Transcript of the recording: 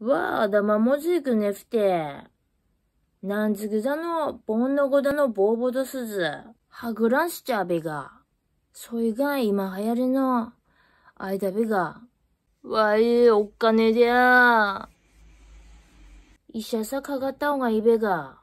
わあだまもじくねふて。なんずぐだの、ぼんのごだのぼうぼどすず、はぐらんしちゃべが。そいが今流行りの、あいだべが。わい、おっかねでや。医者さかがったほうがいいべが。